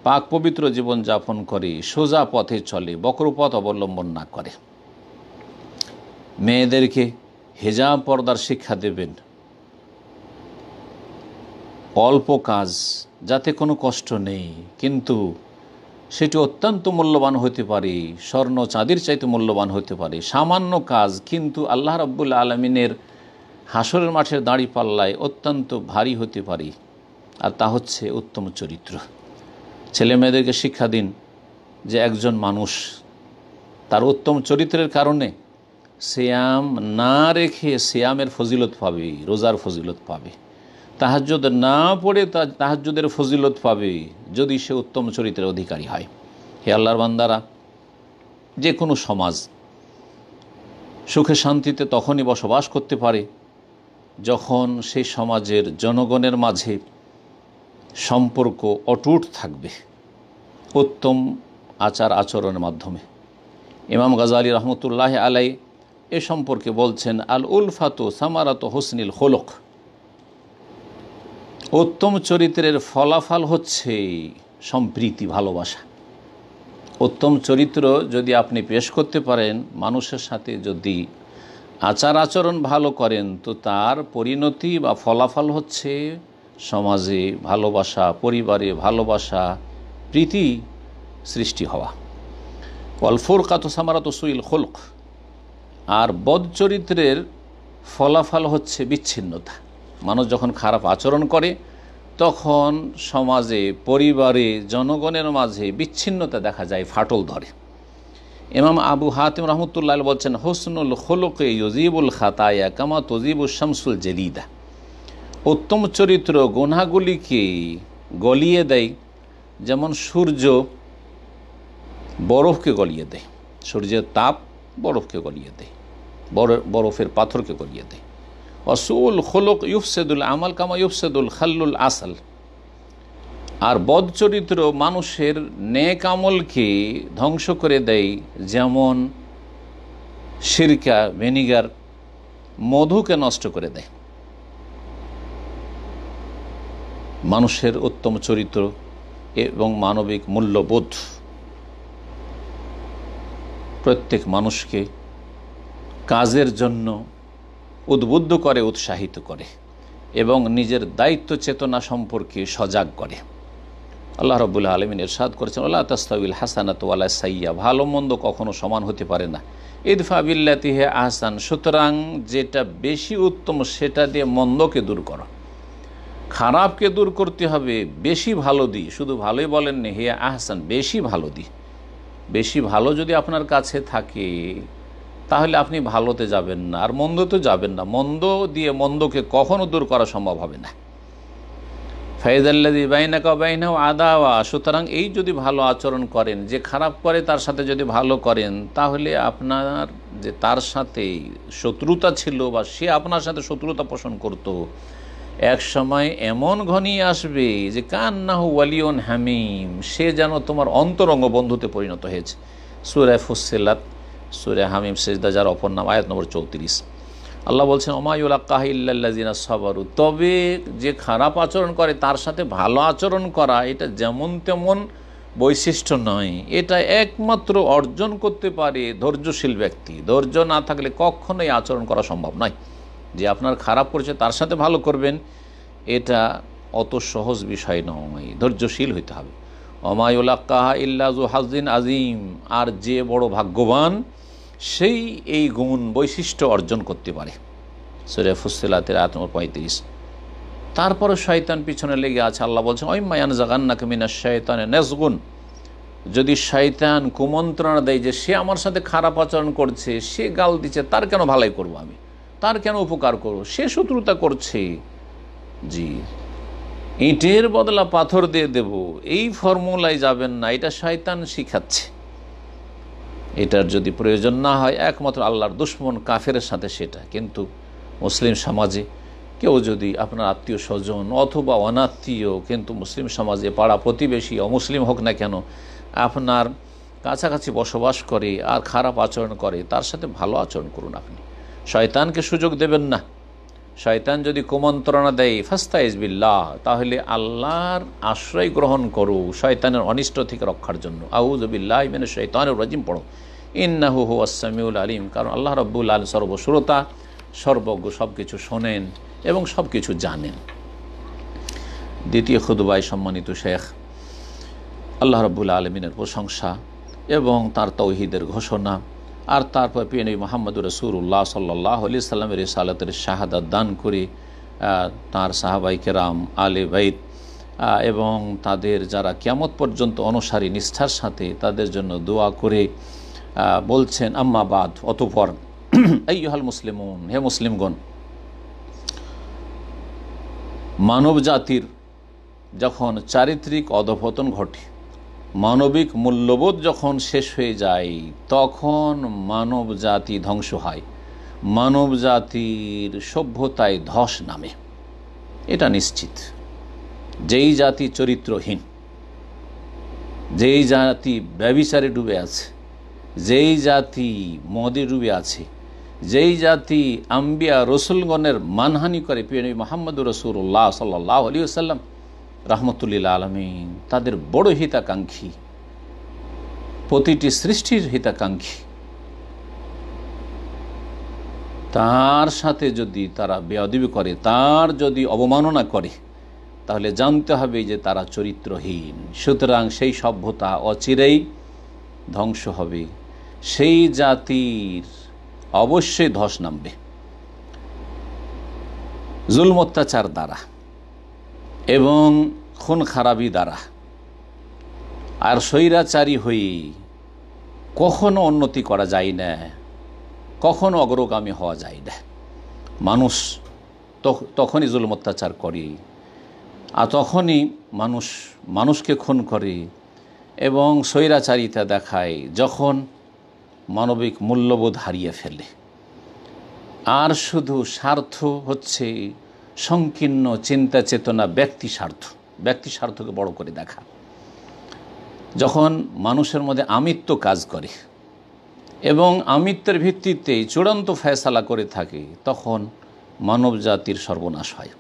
পাক পবিত্র জীবন যাপন করে সোজা পথে চলে বক্রপথ অবলম্বন না করে মেয়েদেরকে হেজাব পর্দার শিক্ষা দেবেন অল্প কাজ যাতে কোনো কষ্ট নেই কিন্তু সেটি অত্যন্ত মূল্যবান হতে পারে স্বর্ণ চাঁদির চাইতে মূল্যবান হতে পারে সামান্য কাজ কিন্তু আল্লাহ রব্বুল আলমিনের হাসরের মাঠের দাঁড়িপাল্লায় অত্যন্ত ভারী হতে পারে আর তা হচ্ছে উত্তম চরিত্র ছেলে মেয়েদেরকে শিক্ষা দিন যে একজন মানুষ তার উত্তম চরিত্রের কারণে শ্যাম না রেখে শ্যামের ফজিলত পাবে রোজার ফজিলত পাবে তাহাজ্যদ না পড়ে তা তাহাজ্যদের ফজিলত পাবে যদি সে উত্তম চরিত্রের অধিকারী হয় হে আল্লাহর বান্দারা যে কোনো সমাজ সুখে শান্তিতে তখনই বসবাস করতে পারে যখন সেই সমাজের জনগণের মাঝে সম্পর্ক অটুট থাকবে উত্তম আচার আচরণের মাধ্যমে ইমাম গাজালি রহমতুল্লাহ আলাই এ সম্পর্কে বলছেন আল উলফাতো সামারাত হোসনিল হোলক উত্তম চরিত্রের ফলাফল হচ্ছে সম্প্রীতি ভালোবাসা উত্তম চরিত্র যদি আপনি পেশ করতে পারেন মানুষের সাথে যদি আচার আচরণ ভালো করেন তো তার পরিণতি বা ফলাফল হচ্ছে সমাজে ভালোবাসা পরিবারে ভালোবাসা প্রীতি সৃষ্টি হওয়া অলফোর কাত সামারাত সুইল হোলক আর বদ চরিত্রের ফলাফল হচ্ছে বিচ্ছিন্নতা মানুষ যখন খারাপ আচরণ করে তখন সমাজে পরিবারে জনগণের মাঝে বিচ্ছিন্নতা দেখা যায় ফাটল ধরে এমাম আবু হাতিম রহমতুল্লাহ বলছেন হোসনুল হোলকে ইউজিবুল খাতায়া কামা তজিবুল শামসুল জেলিদা উত্তম চরিত্র গোনাগুলিকে গলিয়ে দেয় যেমন সূর্য বরফকে গলিয়ে দেয় সূর্যের তাপ বরফকে গলিয়ে দেয় বরফের পাথরকে গলিয়ে দেয় অসুল খোলক ইউফসেদুল আমাল কামা ইউফসেদুল খাল্লুল আসাল আর বদ চরিত্র মানুষের নেক আমলকে ধ্বংস করে দেয় যেমন সিরকা ভিনিগার মধুকে নষ্ট করে দেয় মানুষের উত্তম চরিত্র এবং মানবিক মূল্যবোধ প্রত্যেক মানুষকে কাজের জন্য উদ্বুদ্ধ করে উৎসাহিত করে এবং নিজের দায়িত্ব চেতনা সম্পর্কে সজাগ করে আল্লাহ রবুল্লা আলমিন এরশাদ করেছেন আল্লাহ তাস্তাবিল হাসানাত ওয়ালা সাইয়া ভালো মন্দ কখনও সমান হতে পারে না ইদফা বিল্লাতিহে আহসান সুতরাং যেটা বেশি উত্তম সেটা দিয়ে মন্দকে দূর করা খারাপকে দূর করতে হবে বেশি ভালো দিই শুধু ভালোই বলেননি হে আহসান বেশি ভালো দিই বেশি ভালো যদি আপনার কাছে থাকে তাহলে আপনি ভালোতে যাবেন না আর মন্দ তো যাবেন না মন্দ দিয়ে মন্দকে কখনো দূর করা সম্ভব হবে না ফাইজাল্লাদি বাইনা কাবাইনা আদাওয়া সুতরাং এই যদি ভালো আচরণ করেন যে খারাপ করে তার সাথে যদি ভালো করেন তাহলে আপনার যে তার সাথে শত্রুতা ছিল বা সে আপনার সাথে শত্রুতা পোষণ করতো এক সময় এমন ঘনি আসবে যে কান্নাহু ওয়ালিওন হামিম সে যেন তোমার অন্তরঙ্গ বন্ধুতে পরিণত হয়েছে সুরে ফুসিলাত সুরে হামিম সেজদা যার অপর নাম আয়াত নম্বর চৌত্রিশ আল্লাহ বলছেন ওমায়ুল্লাহ ইল্লাজিনা সবারু তবে যে খারাপ আচরণ করে তার সাথে ভালো আচরণ করা এটা যেমন তেমন বৈশিষ্ট্য নয় এটা একমাত্র অর্জন করতে পারে ধৈর্যশীল ব্যক্তি ধৈর্য না থাকলে কখনোই আচরণ করা সম্ভব নয় যে আপনার খারাপ করছে তার সাথে ভালো করবেন এটা অত সহজ বিষয় নয় ধৈর্যশীল হইতে হবে অমায়ুল্লাক্কাহা ইল্লাজু হাজদিন আজিম আর যে বড় ভাগ্যবান সেই এই গুণ বৈশিষ্ট্য অর্জন করতে পারে সুরে ফুসিলাতের আয় নম্বর পঁয়ত্রিশ তারপরে শয়তান পিছনে লেগে আছে আল্লাহ বলছেন ওই মায়ান জাগান্নাকে মিনা শয়তানে নেসগুন যদি শয়তান কুমন্ত্রণা দেয় যে সে আমার সাথে খারাপ আচরণ করছে সে গাল দিচ্ছে তার কেন ভালাই করব আমি তার কেন উপকার করো সে শত্রুতা করছে জি ইটের বদলা পাথর দিয়ে দেব এই ফর্মুলায় যাবেন না এটা শয়তান শিখাচ্ছে এটার যদি প্রয়োজন না হয় একমাত্র আল্লাহর দুশ্মন কাফের সাথে সেটা কিন্তু মুসলিম সমাজে কেউ যদি আপনার আত্মীয় স্বজন অথবা অনাত্মীয় কিন্তু মুসলিম সমাজে পাড়া প্রতিবেশী অমুসলিম হোক না কেন আপনার কাছাকাছি বসবাস করে আর খারাপ আচরণ করে তার সাথে ভালো আচরণ করুন আপনি শয়তানকে সুযোগ দেবেন না শয়তান যদি কুমন্ত্রণা দেয় ফাস্তা ইজবিল্লাহ তাহলে আল্লাহর আশ্রয় গ্রহণ করো শয়তানের অনিষ্ট থেকে রক্ষার জন্য আউজবিল্লাহ মানে শৈতানের রাজিম পড়ো ইন্নাহু হু আসামিউল আলিম কারণ আল্লাহ রব্বুল আল সর্বশ্রোতা সর্বজ্ঞ সব কিছু শোনেন এবং সব কিছু জানেন দ্বিতীয় খুদবাই সম্মানিত শেখ আল্লাহ রব্বুল আলমিনের প্রশংসা এবং তার তৌহিদের ঘোষণা আর তারপর পিএনবি মোহাম্মদ রসুল্লাহ সাল্লাহ আলি সাল্লামের সালাতের শাহাদাত দান করে তাঁর সাহাবাইকে রাম আলে বাইদ এবং তাদের যারা কেমত পর্যন্ত অনুসারী নিষ্ঠার সাথে তাদের জন্য দোয়া করে বলছেন আম্মাবাদ অতপর হাল মুসলিম হে মুসলিমগণ মানব জাতির যখন চারিত্রিক অধপতন ঘটে মানবিক মূল্যবোধ যখন শেষ হয়ে যায় তখন মানব জাতি ধ্বংস হয় মানব জাতির সভ্যতায় ধস নামে এটা নিশ্চিত যেই জাতি চরিত্রহীন যেই জাতি ব্যবিচারে ডুবে আছে যেই জাতি মদে ডুবে আছে যেই জাতি আম্বিয়া রসুলগণের মানহানি করে পিএনবি মোহাম্মদ রসুল্লাহ সাল্লাহ আলী আসাল্লাম রাহমতুল্লিল্লা আলমিন তাদের বড় হিতাকাঙ্ক্ষী প্রতিটি সৃষ্টির হিতাকাঙ্ক্ষী তার সাথে যদি তারা বেয়াদবি করে তার যদি অবমাননা করে তাহলে জানতে হবে যে তারা চরিত্রহীন সুতরাং সেই সভ্যতা অচিরেই ধ্বংস হবে সেই জাতির অবশ্যই ধস নামবে জুল অত্যাচার দ্বারা এবং খুন খারাপি দ্বারা আর স্বৈরাচারী হই কখনো উন্নতি করা যায় না কখনো অগ্রগামী হওয়া যায় না মানুষ তখনই জুলম অত্যাচার করে আর তখনই মানুষ মানুষকে খুন করে এবং স্বৈরাচারিতা দেখায় যখন মানবিক মূল্যবোধ হারিয়ে ফেলে আর শুধু স্বার্থ হচ্ছে সংকীর্ণ চিন্তা চেতনা ব্যক্তি স্বার্থ ব্যক্তি স্বার্থকে বড় করে দেখা যখন মানুষের মধ্যে আমিত্ব কাজ করে এবং আমিত্বের ভিত্তিতে চূড়ান্ত ফয়সালা করে থাকে তখন মানব জাতির সর্বনাশ হয়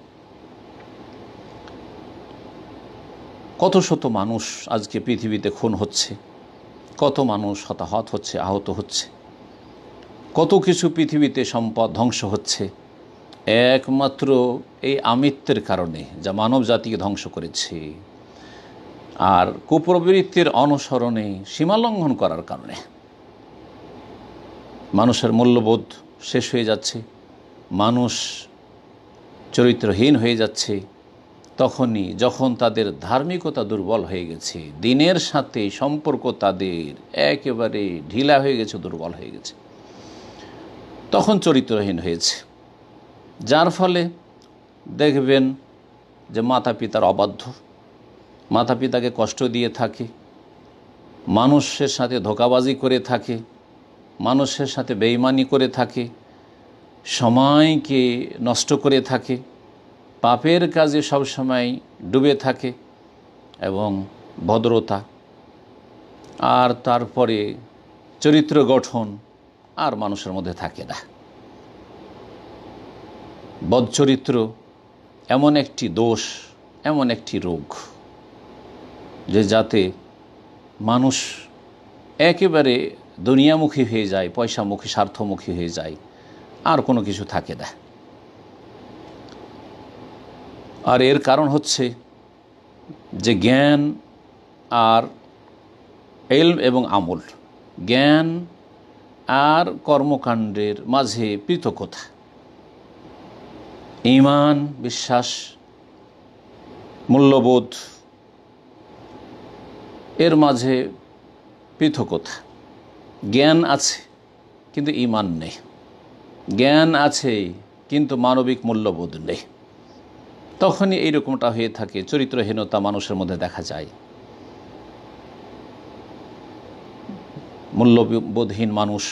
কত শত মানুষ আজকে পৃথিবীতে খুন হচ্ছে কত মানুষ হতাহত হচ্ছে আহত হচ্ছে কত কিছু পৃথিবীতে সম্পদ ধ্বংস হচ্ছে একমাত্র এই আমিত্বের কারণে যা মানব জাতিকে ধ্বংস করেছে আর কুপ্রবৃত্তির অনুসরণে সীমালঙ্ঘন করার কারণে মানুষের মূল্যবোধ শেষ হয়ে যাচ্ছে মানুষ চরিত্রহীন হয়ে যাচ্ছে তখনই যখন তাদের ধার্মিকতা দুর্বল হয়ে গেছে দিনের সাথে সম্পর্ক তাদের একেবারে ঢিলা হয়ে গেছে দুর্বল হয়ে গেছে তখন চরিত্রহীন হয়েছে যার ফলে দেখবেন যে মাতা পিতার অবাধ্য মাতা পিতাকে কষ্ট দিয়ে থাকে মানুষের সাথে ধোকাবাজি করে থাকে মানুষের সাথে বেইমানি করে থাকে সময়কে নষ্ট করে থাকে পাপের কাজে সব সময় ডুবে থাকে এবং ভদ্রতা আর তারপরে চরিত্র গঠন আর মানুষের মধ্যে থাকে না বদ চরিত্র এমন একটি দোষ এমন একটি রোগ যে যাতে মানুষ একেবারে দুনিয়ামুখী হয়ে যায় পয়সামুখী স্বার্থমুখী হয়ে যায় আর কোনো কিছু থাকে না আর এর কারণ হচ্ছে যে জ্ঞান আর এলম এবং আমল জ্ঞান আর কর্মকাণ্ডের মাঝে পৃথকতা ইমান বিশ্বাস মূল্যবোধ এর মাঝে পৃথকতা জ্ঞান আছে কিন্তু ইমান নেই জ্ঞান আছে কিন্তু মানবিক মূল্যবোধ নেই তখনই এইরকমটা হয়ে থাকে চরিত্রহীনতা মানুষের মধ্যে দেখা যায় মূল্যবোধহীন মানুষ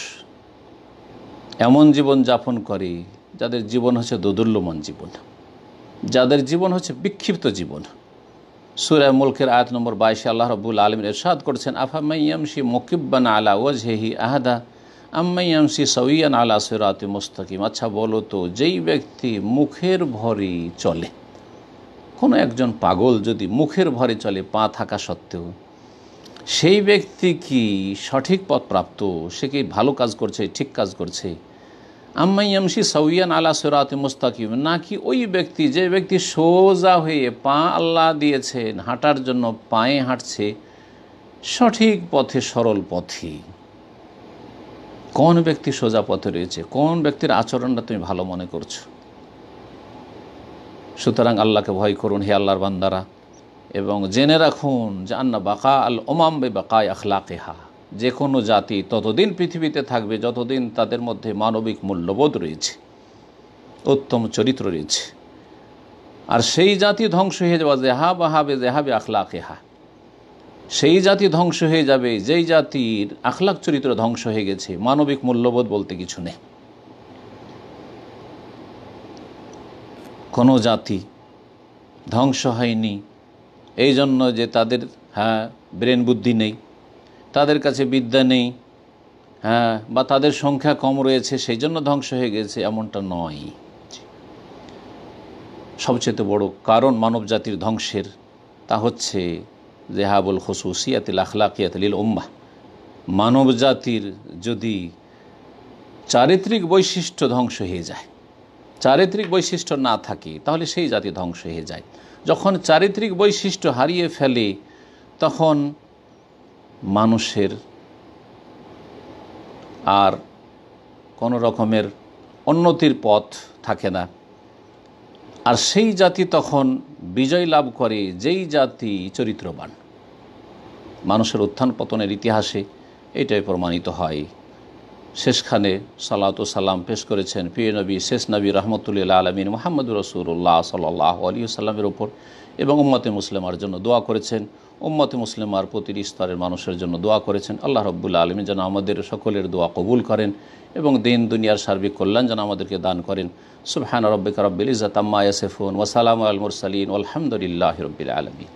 এমন জীবন যাপন করে যাদের জীবন হচ্ছে দোদুল্যমান জীবন যাদের জীবন হচ্ছে বিক্ষিপ্ত জীবন সুরায় মুলকের আয়াত নম্বর বাইশে আল্লাহ রবুল আলম এরশাদ করছেন আফামাইয়ামসি মকিব্বান আলা ওয়াজহেহি আহাদা আম্মাইয়ামসি সৈয়ান আলা সুরাতে মোস্তাকিম আচ্ছা বলো তো যেই ব্যক্তি মুখের ভরে চলে কোনো একজন পাগল যদি মুখের ভরে চলে পা থাকা সত্ত্বেও সেই ব্যক্তি কি সঠিক পথ প্রাপ্ত সে কি ভালো কাজ করছে ঠিক কাজ করছে আম্মাইয়ামশি সৌয়ান আলা সেরাত মুস্তাকিম নাকি ওই ব্যক্তি যে ব্যক্তি সোজা হয়ে পা আল্লাহ দিয়েছেন হাঁটার জন্য পায়ে হাঁটছে সঠিক পথে সরল পথে কোন ব্যক্তি সোজা পথে রয়েছে কোন ব্যক্তির আচরণটা তুমি ভালো মনে করছো সুতরাং আল্লাহকে ভয় করুন হে আল্লাহর বান্দারা এবং জেনে রাখুন যে আন্না বাকা আল ওমাম বে বাকায় আখলা কেহা যে কোনো জাতি ততদিন পৃথিবীতে থাকবে যতদিন তাদের মধ্যে মানবিক মূল্যবোধ রয়েছে উত্তম চরিত্র রয়েছে আর সেই জাতি ধ্বংস হয়ে যাওয়া জেহা বা হাবে জেহাবে আখলাকে হা সেই জাতি ধ্বংস হয়ে যাবে যেই জাতির আখলাক চরিত্র ধ্বংস হয়ে গেছে মানবিক মূল্যবোধ বলতে কিছু নেই কোনো জাতি ধ্বংস হয়নি এই জন্য যে তাদের হ্যাঁ ব্রেন বুদ্ধি নেই তাদের কাছে বিদ্যা নেই হ্যাঁ বা তাদের সংখ্যা কম রয়েছে সেই জন্য ধ্বংস হয়ে গেছে এমনটা নয় সবচেয়ে বড় কারণ মানব জাতির ধ্বংসের তা হচ্ছে জেহাবুল খসুসিয়াতিল আখলাকিয়াতিল ওম্বা মানব জাতির যদি চারিত্রিক বৈশিষ্ট্য ধ্বংস হয়ে যায় চারিত্রিক বৈশিষ্ট্য না থাকে তাহলে সেই জাতি ধ্বংস হয়ে যায় যখন চারিত্রিক বৈশিষ্ট্য হারিয়ে ফেলে তখন মানুষের আর কোনো রকমের উন্নতির পথ থাকে না আর সেই জাতি তখন বিজয় লাভ করে যেই জাতি চরিত্রবান মানুষের উত্থান পতনের ইতিহাসে এটাই প্রমাণিত হয় শেষখানে সালাত সালাম পেশ করেছেন পিয় নবী শেষ নবী রহমতুল্লাহ আলমিন মোহাম্মদ রসুল্লাহ সাল্লাহ আলী সাল্লামের ওপর এবং উম্মতে মুসলিমার জন্য দোয়া করেছেন উম্মতে আর প্রতিটি স্তরের মানুষের জন্য দোয়া করেছেন আল্লাহ রব্বুল্লা আলমী যেন আমাদের সকলের দোয়া কবুল করেন এবং দিন দুনিয়ার সার্বিক কল্যাণ যেন আমাদেরকে দান করেন সুফহান রব্বিক রব্বিল ইজাত আম্মা ইয়াসিফুন ওয়াসালাম আলমুর সালিন আলহামদুলিল্লাহ রব্বিল আলমী